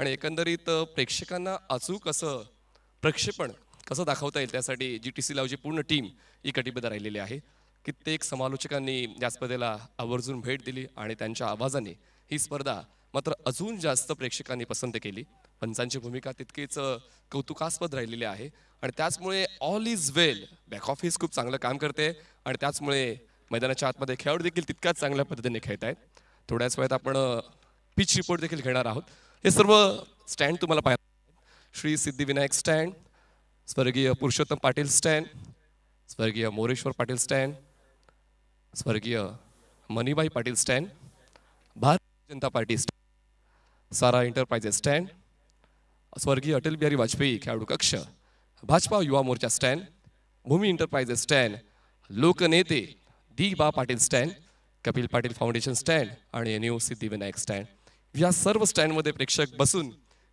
आणि एकंदरीत प्रेक्षकांना अचूक असं प्रक्षेपण कसं दाखवता येईल त्यासाठी जी टी सी लावची पूर्ण टीम ही कटिबद्ध राहिलेली आहे कित्येक समालोचकांनी या स्पर्धेला आवर्जून भेट दिली आणि त्यांच्या आवाजाने ही स्पर्धा मात्र अजून जास्त प्रेक्षकांनी पसंत केली पंचांची भूमिका तितकीच कौतुकास्पद राहिलेली आहे आणि त्याचमुळे all is well back office खूप चांगलं काम करते आणि त्याचमुळे मैदानाच्या आतमध्ये खेळाडू देखील तितक्याच चांगल्या पद्धतीने खेळत आहेत थोड्याच वेळात आपण पिच रिपोर्ट देखील घेणार आहोत हे सर्व स्टँड तुम्हाला पाहायला श्री सिद्धिविनायक स्टँड स्वर्गीय पुरुषोत्तम पाटील स्टँड स्वर्गीय मोरेश्वर पाटील स्टँड स्वर्गीय मनीबाई Patil stand Bharatiya Janata Party stand Sara enterprises stand स्वर्गीय अटल बिहारी वाजपेयी खेळाडू कक्ष Bhajpa Yuva Morcha stand Bhoomi enterprises stand लोकनेते Di Ba Patil stand Kapil Patil foundation stand आणि एन सिद्धिविनायक स्टँड या सर्व स्टँडमध्ये प्रेक्षक बसून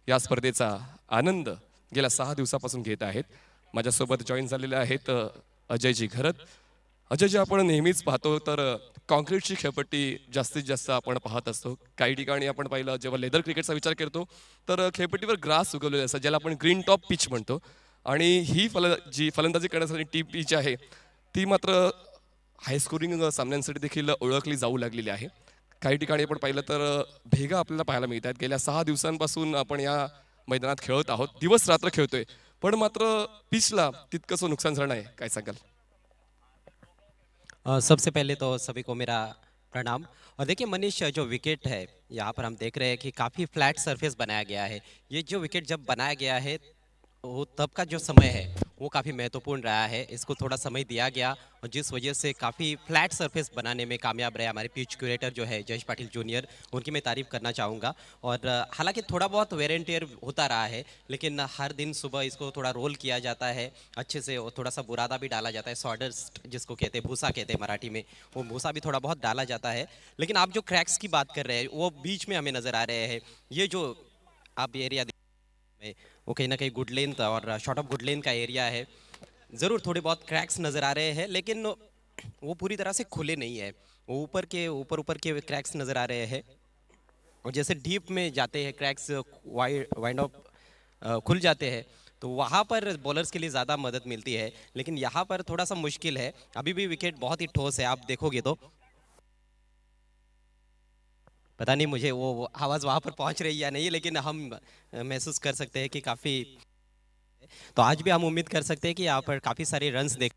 या स्पर्धेचा आनंद गेल्या सहा दिवसापासून घेत आहेत माझ्यासोबत जॉईन झालेले आहेत अजयजी घरत अजयजी आपण नेहमीच पाहतो तर कॉन्क्रीटची खेळपट्टी जास्तीत जास्त आपण पाहत असतो काही ठिकाणी आपण पाहिलं जेव्हा लेदर क्रिकेटचा विचार करतो तर खेळपट्टीवर ग्रास उगवलेले असतात ज्याला आपण ग्रीन टॉप पिच म्हणतो आणि ही फल जी फलंदाजी करण्यासाठी टी पीच आहे ती मात्र हायस्कोरिंग सामन्यांसाठी देखील ओळखली जाऊ लागलेली आहे काही ठिकाणी आपण पाहिलं तर भेगा आपल्याला पाहायला मिळतात गेल्या सहा दिवसांपासून आपण या मैदानात खेळत आहोत दिवस रात्र खेळतोय पण मात्र पिचला तितकंसं नुकसान झालं नाही काय सांगाल सबसे पहले तो सभी को मेरा प्रणाम और देखिए मनीष जो विकेट है यहाँ पर हम देख रहे हैं कि काफ़ी फ्लैट सरफेस बनाया गया है ये जो विकेट जब बनाया गया है वो तब का जो समय है वो काफ़ी महत्वपूर्ण रहा है इसको थोड़ा समय दिया गया और जिस वजह से काफ़ी फ्लैट सरफेस बनाने में कामयाब रहे हमारे पीच क्यूरेटर जो है जयेश पाटिल जूनियर उनकी मैं तारीफ करना चाहूँगा और हालांकि थोड़ा बहुत वेरेंटियर होता रहा है लेकिन हर दिन सुबह इसको थोड़ा रोल किया जाता है अच्छे से और थोड़ा सा बुरादा भी डाला जाता है सॉडस्ट जिसको कहते हैं भूसा कहते हैं मराठी में वो भूसा भी थोड़ा बहुत डाला जाता है लेकिन आप जो क्रैक्स की बात कर रहे हैं वो बीच में हमें नज़र आ रहे हैं ये जो आप एरिया वो कहीं ना कहीं गुड लेंथ और शॉर्ट ऑफ गुड लेंथ का एरिया है ज़रूर थोड़े बहुत क्रैक्स नज़र आ रहे हैं लेकिन वो पूरी तरह से खुले नहीं है वो ऊपर के ऊपर ऊपर के क्रैक्स नज़र आ रहे हैं और जैसे डीप में जाते हैं क्रैक्स वाइंड ऑफ खुल जाते हैं तो वहाँ पर बॉलर्स के लिए ज़्यादा मदद मिलती है लेकिन यहाँ पर थोड़ा सा मुश्किल है अभी भी विकेट बहुत ही ठोस है आप देखोगे तो पता नहीं मुझे वो, आवाज़ वहां पर पहुँच रही या नहीं लेकिन हम महसूस कर सकते हैं कि काफ़ी तो आज भी हम उम्मीद कर सकते हैं कि यहाँ पर काफी सारे रन्स देख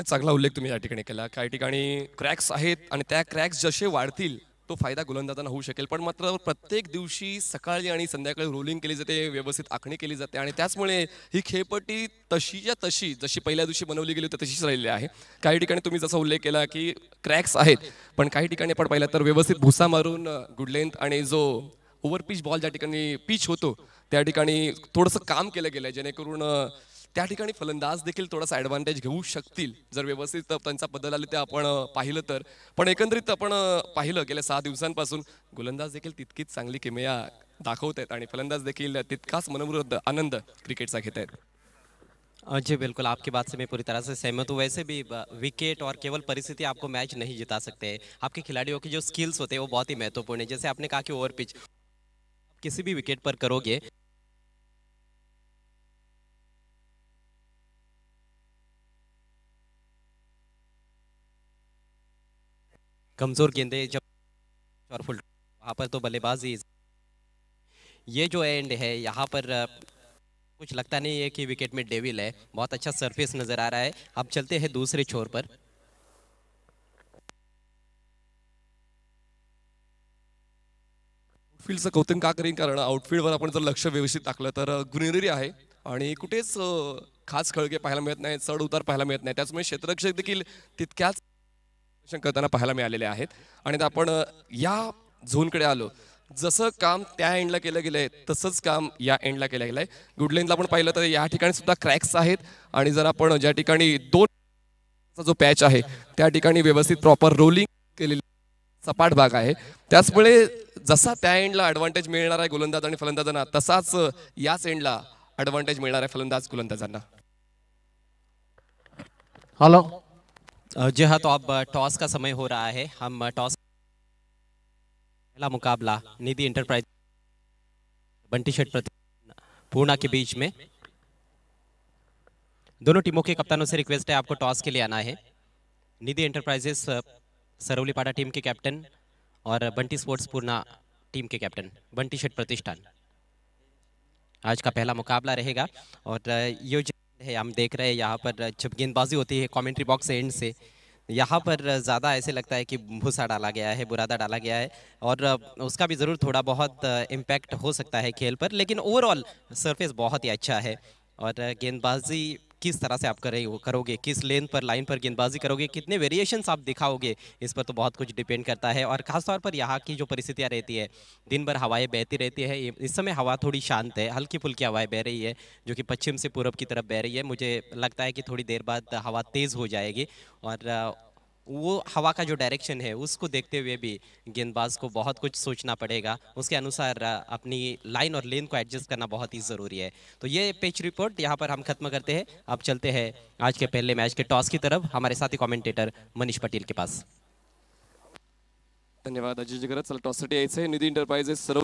चांगला उल्लेख तुम्ही या ठिकाणी केला काही ठिकाणी क्रॅक्स आहेत आणि त्या क्रॅक्स जसे वाढतील तो फायदा गोलंदाजांना होऊ शकेल पण मात्र प्रत्येक दिवशी सकाळी आणि संध्याकाळी रोलिंग केली जाते व्यवस्थित आखणी केली जाते आणि त्याचमुळे ही खेळपट्टी तशीच्या तशी जशी पहिल्या दिवशी बनवली गेली होती तशीच राहिली आहे काही ठिकाणी तुम्ही जसा उल्लेख केला की क्रॅक्स आहेत पण काही ठिकाणी आपण पाहिलं तर व्यवस्थित भुसा मारून गुडलेंथ आणि जो ओव्हर पिच बॉल ज्या ठिकाणी पिच होतो त्या ठिकाणी थोडंसं काम केलं गेलं आहे जेणेकरून त्या ठिकाणी फलंदाज थोड़ा सा ऐडवांटेज घेऊ शकतील जर व्यवस्थित बदल आए तो अपन पाहिलं तर पण एकंदरीत आपण पाहिलं गेल्या सहा दिवसांपासून गोलंदाज देखील तितकीच चांगली किमया दाखवत आहेत फलंदाज देखील तितकाच मनोमृद्ध आनंद क्रिकेट का आहेत जी बिल्कुल आपकी बात से मैं पूरी तरह से सहमत हूँ वैसे भी विकेट और केवल परिस्थिति आपको मैच नहीं जिता सकते आपके खिलाड़ियों के जो स्किल्स होते हैं वो बहुत ही महत्वपूर्ण है जैसे आपने कहा कि ओवर पिच किसी भी विकेट पर करोगे कमज़ोर गेंदे जब पावरफुल वहाँ पर तो बल्लेबाजी ये जो एंड है यहाँ पर कुछ लगता नहीं है कि विकेट में डेविल है बहुत अच्छा सरफेस नज़र आ रहा है अब चलते हैं दूसरे छोर पर आउटफील्डचं गौतम का करीन कारण वर आपण जर लक्ष व्यवस्थित टाकलं तर गुन्हेरी आहे आणि कुठेच खास खळगे पाहायला मिळत नाही चढ उतार पाहायला मिळत नाही त्याचमुळे क्षेत्ररक्षक देखील तितक्याच करताना पाहायला मिळालेले आहेत आणि आपण या झोनकडे आलो जसं काम त्या एंडला केलं गेलंय आहे तसंच काम या एंडला केलं गेलंय आहे लेनला आपण पाहिलं तर या ठिकाणी सुद्धा क्रॅक्स आहेत आणि जर आपण ज्या ठिकाणी दोन जो पॅच आहे त्या ठिकाणी व्यवस्थित प्रॉपर रोलिंग केलेली सपाट भाग आहे त्याचमुळे जसा त्या एंडला ॲडव्हान्टेज मिळणार आहे गोलंदाज आणि फलंदाजांना तसाच याच एंडला ॲडव्हान्टेज मिळणार आहे फलंदाज गोलंदाजांना हॅलो जी हाँ तो अब टॉस का समय हो रहा है हम टॉस पहला मुकाबला निधि इंटरप्राइज बंटी शेट प्रति पूर्णा के बीच में दोनों टीमों के कप्तानों से रिक्वेस्ट है आपको टॉस के लिए आना है निधि एंटरप्राइजेस पाटा टीम के कैप्टन और बंटी स्पोर्ट्स पूर्णा टीम के कैप्टन बंटी शेट प्रतिष्ठान आज का पहला मुकाबला रहेगा और योजना है हम देख रहे हैं यहाँ पर जब गेंदबाजी होती है कमेंट्री बॉक्स एंड से यहाँ पर ज़्यादा ऐसे लगता है कि भूसा डाला गया है बुरादा डाला गया है और उसका भी ज़रूर थोड़ा बहुत इम्पैक्ट हो सकता है खेल पर लेकिन ओवरऑल सरफेस बहुत ही अच्छा है और गेंदबाजी किस तरह से आप करे करोगे किस लेन पर लाइन पर गेंदबाजी करोगे कितने वेरिएशंस आप दिखाओगे इस पर तो बहुत कुछ डिपेंड करता है और खासतौर पर यहाँ की जो परिस्थितियाँ रहती है दिन भर हवाएं बहती रहती है इस समय हवा थोड़ी शांत है हल्की फुल्की हवाएं बह रही है जो कि पश्चिम से पूर्व की तरफ बह रही है मुझे लगता है कि थोड़ी देर बाद हवा तेज़ हो जाएगी और वो हवा का जो डायरेक्शन है उसको देखते हुए भी गेंदबाज को बहुत कुछ सोचना पड़ेगा उसके अनुसार अपनी लाइन और लेन को एडजस्ट करना बहुत ही ज़रूरी है तो ये पिच रिपोर्ट यहाँ पर हम खत्म करते हैं अब चलते हैं आज के पहले मैच के टॉस की तरफ हमारे साथी कॉमेंटेटर मनीष पटेल के पास धन्यवाद अजय जगरात चला टॉससाठी इंटरप्राइजेस सर्व